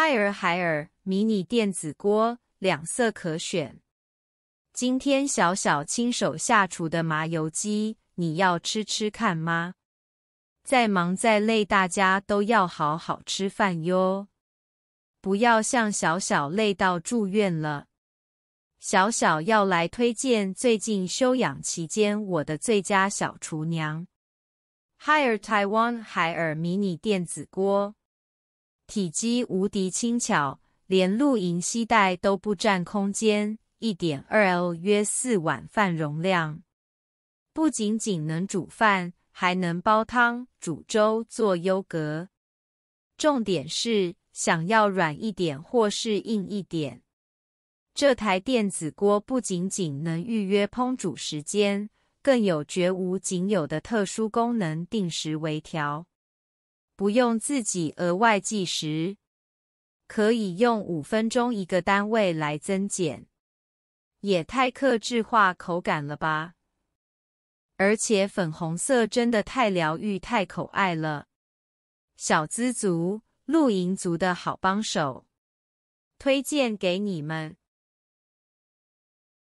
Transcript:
海尔海尔迷你电子锅，两色可选。今天小小亲手下厨的麻油鸡，你要吃吃看吗？再忙再累，大家都要好好吃饭哟！不要像小小累到住院了。小小要来推荐最近休养期间我的最佳小厨娘——海尔台湾海尔迷你电子锅。体积无敌轻巧，连露营吸带都不占空间，一点二 L 约四碗饭容量。不仅仅能煮饭，还能煲汤、煮粥、做优格。重点是，想要软一点或是硬一点，这台电子锅不仅仅能预约烹煮时间，更有绝无仅有的特殊功能——定时微调。不用自己额外计时，可以用五分钟一个单位来增减，也太克制化口感了吧？而且粉红色真的太疗愈、太可爱了，小资族、露营族的好帮手，推荐给你们。